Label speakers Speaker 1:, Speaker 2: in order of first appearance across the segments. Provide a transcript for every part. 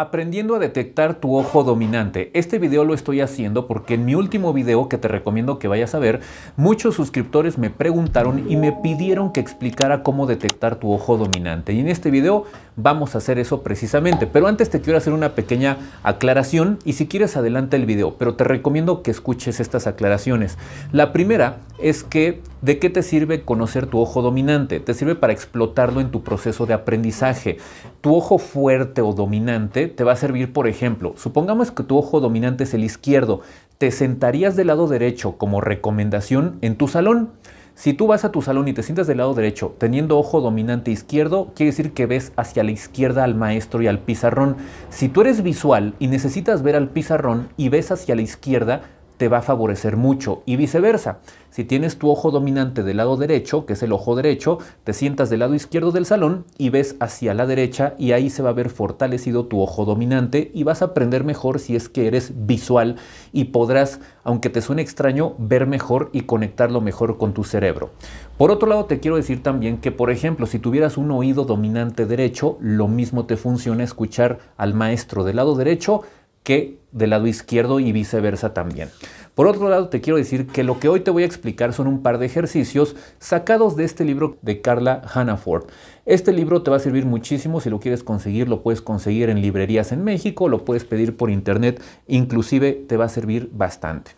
Speaker 1: Aprendiendo a detectar tu ojo dominante. Este video lo estoy haciendo porque en mi último video que te recomiendo que vayas a ver, muchos suscriptores me preguntaron y me pidieron que explicara cómo detectar tu ojo dominante. Y en este video vamos a hacer eso precisamente. Pero antes te quiero hacer una pequeña aclaración y si quieres adelante el video, pero te recomiendo que escuches estas aclaraciones. La primera es que ¿De qué te sirve conocer tu ojo dominante? Te sirve para explotarlo en tu proceso de aprendizaje. Tu ojo fuerte o dominante te va a servir, por ejemplo, supongamos que tu ojo dominante es el izquierdo, te sentarías del lado derecho como recomendación en tu salón. Si tú vas a tu salón y te sientas del lado derecho teniendo ojo dominante izquierdo, quiere decir que ves hacia la izquierda al maestro y al pizarrón. Si tú eres visual y necesitas ver al pizarrón y ves hacia la izquierda, te va a favorecer mucho y viceversa. Si tienes tu ojo dominante del lado derecho, que es el ojo derecho, te sientas del lado izquierdo del salón y ves hacia la derecha y ahí se va a ver fortalecido tu ojo dominante y vas a aprender mejor si es que eres visual y podrás, aunque te suene extraño, ver mejor y conectarlo mejor con tu cerebro. Por otro lado, te quiero decir también que, por ejemplo, si tuvieras un oído dominante derecho, lo mismo te funciona escuchar al maestro del lado derecho que del lado izquierdo y viceversa también. Por otro lado, te quiero decir que lo que hoy te voy a explicar son un par de ejercicios sacados de este libro de Carla Hannaford. Este libro te va a servir muchísimo, si lo quieres conseguir, lo puedes conseguir en librerías en México, lo puedes pedir por internet, inclusive te va a servir bastante.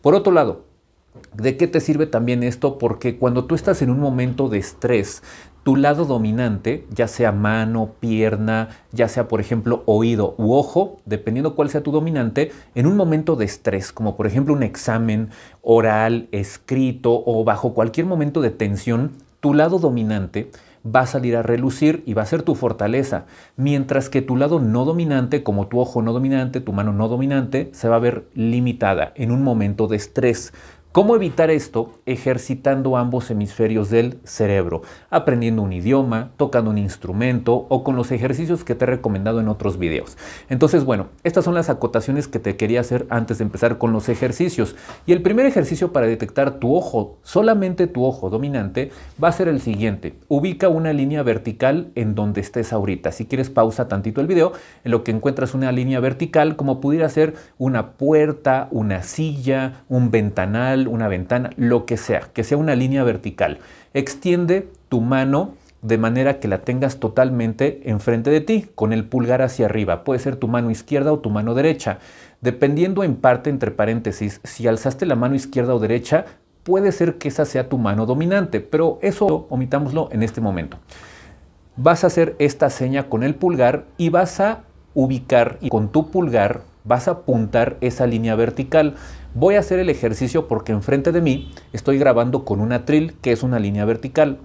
Speaker 1: Por otro lado, ¿De qué te sirve también esto? Porque cuando tú estás en un momento de estrés, tu lado dominante, ya sea mano, pierna, ya sea por ejemplo oído u ojo, dependiendo cuál sea tu dominante, en un momento de estrés, como por ejemplo un examen oral, escrito o bajo cualquier momento de tensión, tu lado dominante va a salir a relucir y va a ser tu fortaleza, mientras que tu lado no dominante, como tu ojo no dominante, tu mano no dominante, se va a ver limitada en un momento de estrés. ¿Cómo evitar esto? Ejercitando ambos hemisferios del cerebro, aprendiendo un idioma, tocando un instrumento o con los ejercicios que te he recomendado en otros videos. Entonces, bueno, estas son las acotaciones que te quería hacer antes de empezar con los ejercicios. Y el primer ejercicio para detectar tu ojo, solamente tu ojo dominante, va a ser el siguiente. Ubica una línea vertical en donde estés ahorita. Si quieres, pausa tantito el video en lo que encuentras una línea vertical, como pudiera ser una puerta, una silla, un ventanal, una ventana, lo que sea, que sea una línea vertical. Extiende tu mano de manera que la tengas totalmente enfrente de ti, con el pulgar hacia arriba. Puede ser tu mano izquierda o tu mano derecha. Dependiendo en parte, entre paréntesis, si alzaste la mano izquierda o derecha, puede ser que esa sea tu mano dominante, pero eso omitámoslo en este momento. Vas a hacer esta seña con el pulgar y vas a ubicar y con tu pulgar vas a apuntar esa línea vertical. Voy a hacer el ejercicio porque enfrente de mí estoy grabando con un atril que es una línea vertical.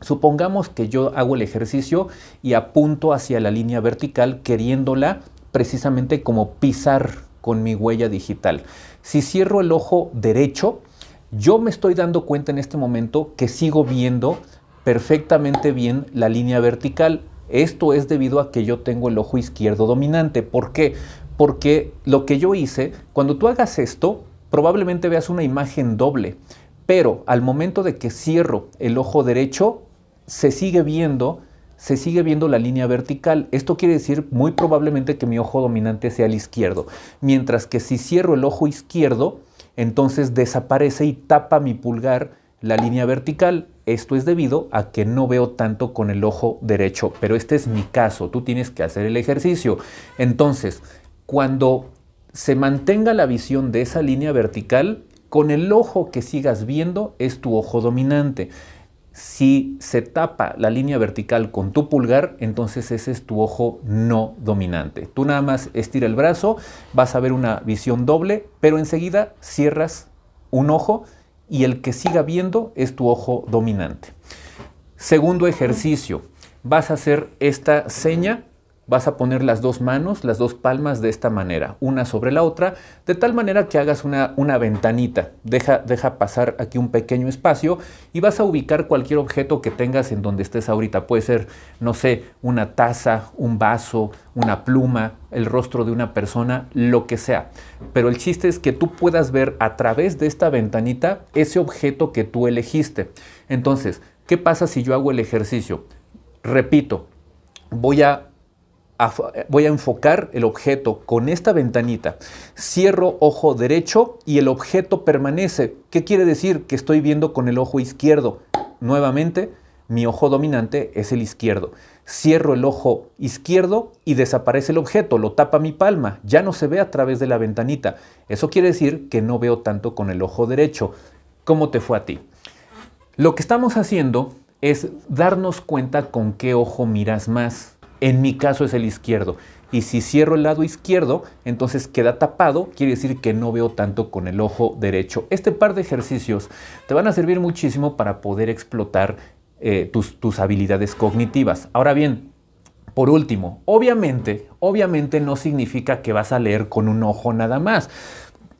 Speaker 1: Supongamos que yo hago el ejercicio y apunto hacia la línea vertical queriéndola precisamente como pisar con mi huella digital. Si cierro el ojo derecho, yo me estoy dando cuenta en este momento que sigo viendo perfectamente bien la línea vertical. Esto es debido a que yo tengo el ojo izquierdo dominante. ¿Por qué? porque lo que yo hice, cuando tú hagas esto, probablemente veas una imagen doble, pero al momento de que cierro el ojo derecho, se sigue viendo se sigue viendo la línea vertical. Esto quiere decir muy probablemente que mi ojo dominante sea el izquierdo. Mientras que si cierro el ojo izquierdo, entonces desaparece y tapa mi pulgar la línea vertical. Esto es debido a que no veo tanto con el ojo derecho. Pero este es mi caso. Tú tienes que hacer el ejercicio. Entonces, cuando se mantenga la visión de esa línea vertical, con el ojo que sigas viendo es tu ojo dominante. Si se tapa la línea vertical con tu pulgar, entonces ese es tu ojo no dominante. Tú nada más estira el brazo, vas a ver una visión doble, pero enseguida cierras un ojo y el que siga viendo es tu ojo dominante. Segundo ejercicio, vas a hacer esta seña vas a poner las dos manos, las dos palmas de esta manera, una sobre la otra, de tal manera que hagas una, una ventanita. Deja, deja, pasar aquí un pequeño espacio y vas a ubicar cualquier objeto que tengas en donde estés ahorita. Puede ser, no sé, una taza, un vaso, una pluma, el rostro de una persona, lo que sea. Pero el chiste es que tú puedas ver a través de esta ventanita ese objeto que tú elegiste. Entonces, ¿qué pasa si yo hago el ejercicio? Repito, voy a eh, voy a enfocar el objeto con esta ventanita. Cierro ojo derecho y el objeto permanece. ¿Qué quiere decir? Que estoy viendo con el ojo izquierdo. Nuevamente, mi ojo dominante es el izquierdo. Cierro el ojo izquierdo y desaparece el objeto, lo tapa mi palma, ya no se ve a través de la ventanita. Eso quiere decir que no veo tanto con el ojo derecho. ¿Cómo te fue a ti? Lo que estamos haciendo es darnos cuenta con qué ojo miras más en mi caso es el izquierdo. Y si cierro el lado izquierdo, entonces queda tapado, quiere decir que no veo tanto con el ojo derecho. Este par de ejercicios te van a servir muchísimo para poder explotar eh, tus, tus habilidades cognitivas. Ahora bien, por último, obviamente, obviamente no significa que vas a leer con un ojo nada más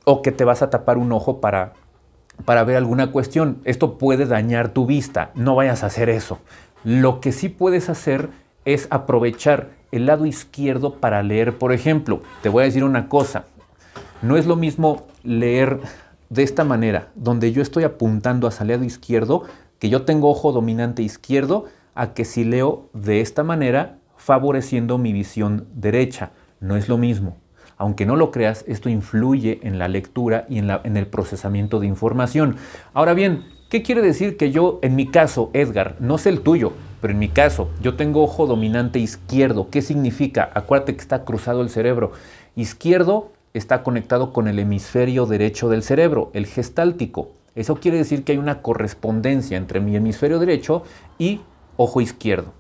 Speaker 1: o que te vas a tapar un ojo para para ver alguna cuestión. Esto puede dañar tu vista. No vayas a hacer eso. Lo que sí puedes hacer es aprovechar el lado izquierdo para leer. Por ejemplo, te voy a decir una cosa, no es lo mismo leer de esta manera, donde yo estoy apuntando hacia el lado izquierdo, que yo tengo ojo dominante izquierdo, a que si leo de esta manera, favoreciendo mi visión derecha. No es lo mismo. Aunque no lo creas, esto influye en la lectura y en, en el procesamiento de información. Ahora bien, ¿qué quiere decir que yo, en mi caso, Edgar, no sé el tuyo, pero en mi caso, yo tengo ojo dominante izquierdo. ¿Qué significa? Acuérdate que está cruzado el cerebro. Izquierdo está conectado con el hemisferio derecho del cerebro, el gestáltico. Eso quiere decir que hay una correspondencia entre mi hemisferio derecho y ojo izquierdo.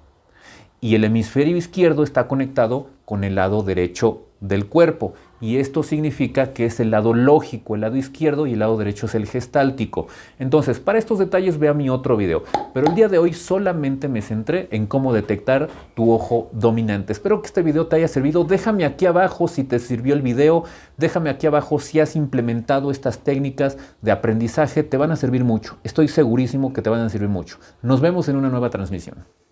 Speaker 1: Y el hemisferio izquierdo está conectado con el lado derecho del cuerpo y esto significa que es el lado lógico, el lado izquierdo y el lado derecho es el gestáltico. Entonces, para estos detalles vea mi otro video, pero el día de hoy solamente me centré en cómo detectar tu ojo dominante. Espero que este video te haya servido, déjame aquí abajo si te sirvió el video, déjame aquí abajo si has implementado estas técnicas de aprendizaje, te van a servir mucho, estoy segurísimo que te van a servir mucho. Nos vemos en una nueva transmisión.